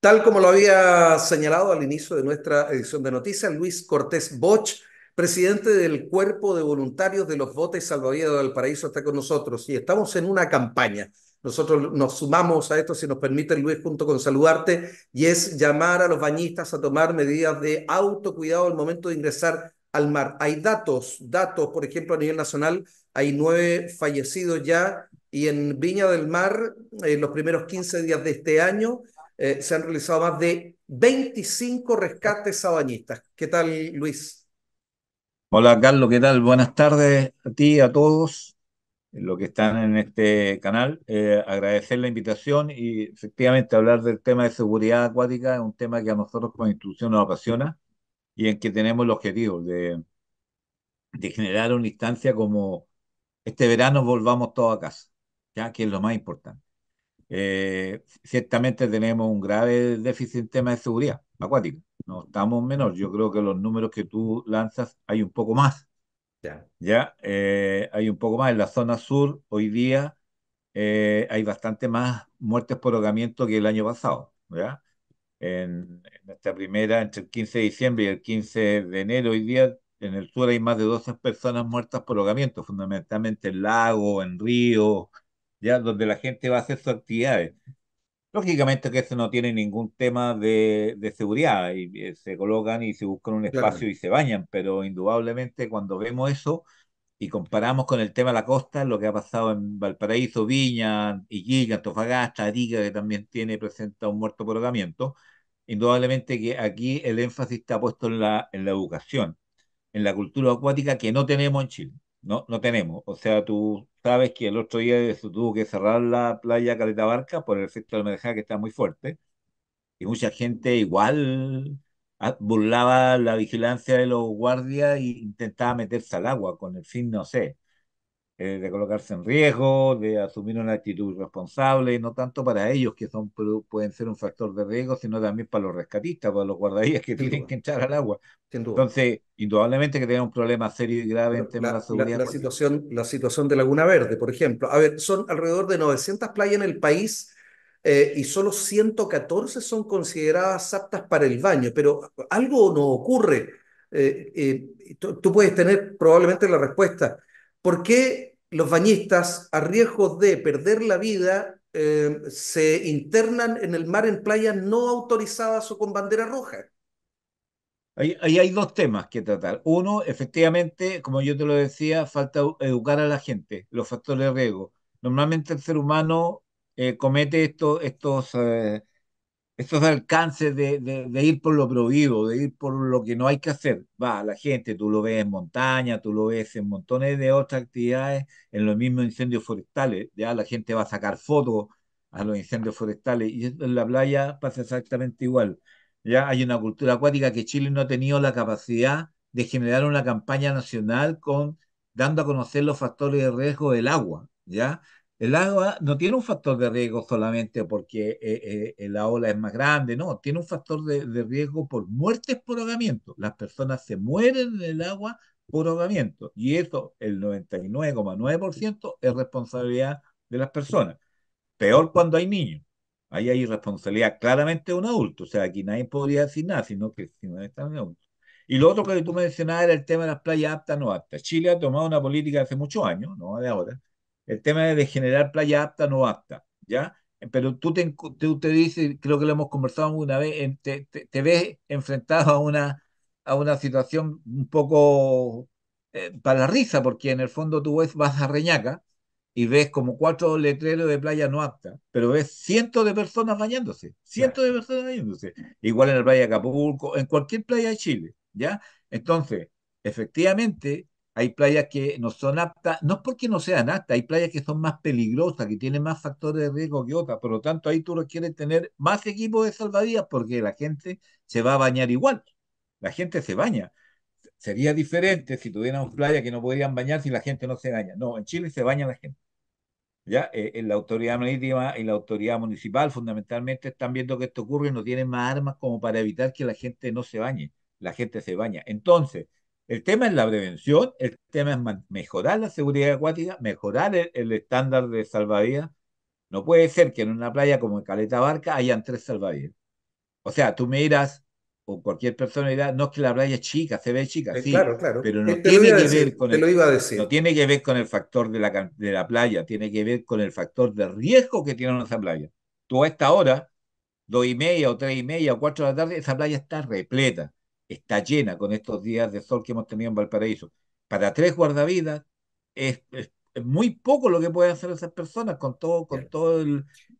Tal como lo había señalado al inicio de nuestra edición de noticias, Luis Cortés Boch, presidente del Cuerpo de Voluntarios de los Botes Salvavidas del Paraíso, está con nosotros y estamos en una campaña. Nosotros nos sumamos a esto, si nos permite Luis, junto con saludarte, y es llamar a los bañistas a tomar medidas de autocuidado al momento de ingresar al mar. Hay datos, datos, por ejemplo, a nivel nacional, hay nueve fallecidos ya y en Viña del Mar, en eh, los primeros 15 días de este año, eh, se han realizado más de 25 rescates a bañistas. ¿Qué tal, Luis? Hola, Carlos, ¿qué tal? Buenas tardes a ti, a todos los que están en este canal. Eh, agradecer la invitación y efectivamente hablar del tema de seguridad acuática es un tema que a nosotros como institución nos apasiona y en que tenemos el objetivo de, de generar una instancia como este verano volvamos todos a casa, ya que es lo más importante. Eh, ciertamente tenemos un grave déficit en temas de seguridad acuática, no estamos menos. Yo creo que los números que tú lanzas hay un poco más. Ya, ya eh, hay un poco más. En la zona sur, hoy día, eh, hay bastante más muertes por ahogamiento que el año pasado. ¿verdad? en, nuestra esta primera, entre el 15 de diciembre y el 15 de enero, hoy día en el sur hay más de 12 personas muertas por ahogamiento, fundamentalmente en lagos, en ríos, ya donde la gente va a hacer sus actividades. Lógicamente que eso no tiene ningún tema de, de seguridad, y, eh, se colocan y se buscan un espacio y se bañan, pero indudablemente cuando vemos eso, y comparamos con el tema de la costa, lo que ha pasado en Valparaíso, Viña, Iquique, Antofagasta, Arica, que también tiene, presenta un muerto por ahogamiento, indudablemente que aquí el énfasis está puesto en la, en la educación, en la cultura acuática que no tenemos en Chile, no, no tenemos. O sea, tú sabes que el otro día se tuvo que cerrar la playa Caletabarca por el efecto del marejaje que está muy fuerte, y mucha gente igual Ah, burlaba la vigilancia de los guardias e intentaba meterse al agua con el fin, no sé, eh, de colocarse en riesgo, de asumir una actitud responsable, no tanto para ellos que son pueden ser un factor de riesgo, sino también para los rescatistas, para los guardadías que tienen que entrar al agua. Entonces, indudablemente que tenía un problema serio y grave en temas de seguridad. La, situación, la situación de Laguna Verde, por ejemplo. A ver, son alrededor de 900 playas en el país eh, y solo 114 son consideradas aptas para el baño, pero algo no ocurre. Eh, eh, tú, puedes tener probablemente la respuesta. ¿Por qué los bañistas, a riesgo de perder la vida, se internan en el mar en playas no autorizadas o con bandera roja? Ahí, ahí, hay dos temas que tratar. Uno, efectivamente, como yo te lo decía, falta educar a la gente, los factores de riesgo. Normalmente el ser humano eh, comete esto, estos, eh, estos alcances de, de, de, ir por lo prohibido, de ir por lo que no hay que hacer. Va, la gente, tú lo ves en montaña, tú lo ves en montones de otras actividades, en los mismos incendios forestales, ya la gente va a sacar fotos a los incendios forestales y en la playa pasa exactamente igual. Ya hay una cultura acuática que Chile no ha tenido la capacidad de generar una campaña nacional con dando a conocer los factores de riesgo del agua, ¿ya? El agua no tiene un factor de riesgo solamente porque eh, eh, la ola es más grande, no, tiene un factor de, riesgo por muertes por ahogamiento. Las personas se mueren en el agua por ahogamiento y eso, el 99,9% es responsabilidad de las personas. Peor cuando hay niños. Ahí hay responsabilidad claramente de un adulto. O sea, aquí nadie podría decir nada, sino que si no adulto. Y lo otro que tú mencionabas era el tema de las playas aptas no aptas. Chile ha tomado una política hace muchos años, no de ahora, el tema de generar playa apta, no apta, ¿ya? Pero tú te, te dices, creo que lo hemos conversado una vez, te, te, ves enfrentado a una, a una situación un poco eh, para la risa, porque en el fondo tú ves, vas a Reñaca y ves como cuatro letreros de playa no apta, pero ves cientos de personas bañándose, cientos de personas bañándose, igual en la playa de Acapulco, en cualquier playa de Chile, ¿ya? Entonces, efectivamente, hay playas que no son aptas, no es porque no sean aptas, hay playas que son más peligrosas, que tienen más factores de riesgo que otras, por lo tanto ahí tú quieres tener más equipos de salvavidas porque la gente se va a bañar igual, la gente se baña. Sería diferente si tuviéramos playas que no podrían bañar si la gente no se baña. No, en Chile se baña la gente. ¿ya? en eh, eh, la autoridad marítima y la autoridad municipal fundamentalmente están viendo que esto ocurre y no tienen más armas como para evitar que la gente no se bañe. La gente se baña. Entonces, el tema es la prevención, el tema es mejorar la seguridad acuática, mejorar el, estándar de salvavidas. No puede ser que en una playa como Caleta Barca hayan tres salvavidas. O sea, tú me dirás, o cualquier persona dirá, no es que la playa es chica, se ve chica, eh, sí, pero no tiene que ver con el, que ver con el factor de la, playa, tiene que ver con el factor de riesgo que tiene esa playa. Tú a esta hora, dos y media o tres y media o cuatro de la tarde, esa playa está repleta está llena con estos días de sol que hemos tenido en Valparaíso. Para tres guardavidas es, muy poco lo que pueden hacer esas personas con todo, con todo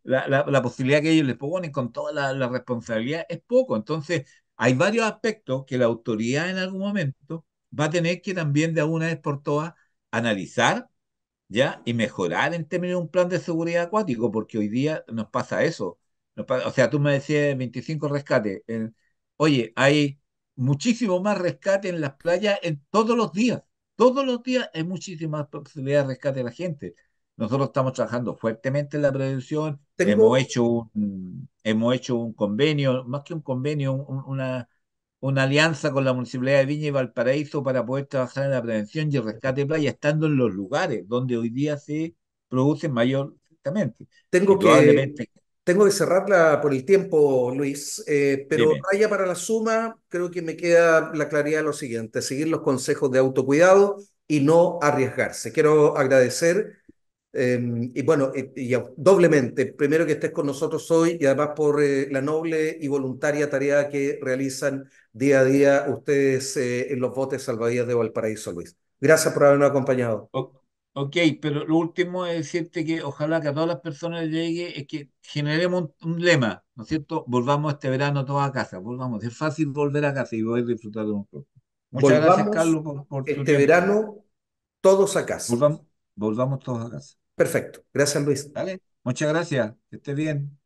la, la, posibilidad que ellos les ponen, con toda la, responsabilidad, es poco. Entonces, hay varios aspectos que la autoridad en algún momento va a tener que también de alguna vez por todas analizar ya y mejorar en términos de un plan de seguridad acuático, porque hoy día nos pasa eso. o sea, tú me decías 25 rescates. Eh, oye, hay muchísimo más rescate en las playas en todos los días. Todos los días hay muchísimas posibilidades de rescate de la gente. Nosotros estamos trabajando fuertemente en la prevención. Hemos, hecho un, hemos hecho un convenio, más que un convenio, una, una alianza con la Municipalidad de Viña y Valparaíso para poder trabajar en la prevención y el rescate de playa, estando en los lugares donde hoy día se produce mayor. Tengo que, tengo que cerrarla por el tiempo, Luis, eh, pero vaya para la suma, creo que me queda la claridad de lo siguiente, seguir los consejos de autocuidado y no arriesgarse. Quiero agradecer em, y bueno, eh, doblemente, primero que estés con nosotros hoy y además por eh, la noble y voluntaria tarea que realizan día a día ustedes en los botes salvavidas de Valparaíso, Luis. Gracias por habernos acompañado. Ok, pero lo último es decirte que ojalá que a todas las personas llegue, es que generemos un, lema, ¿no es cierto? Volvamos este verano todos a casa, volvamos, es fácil volver a casa y a disfrutar de un poco. Muchas gracias, Carlos, por, Este verano todos a casa. Volvamos, todos a casa. Perfecto, gracias Luis. Muchas gracias, que estés bien.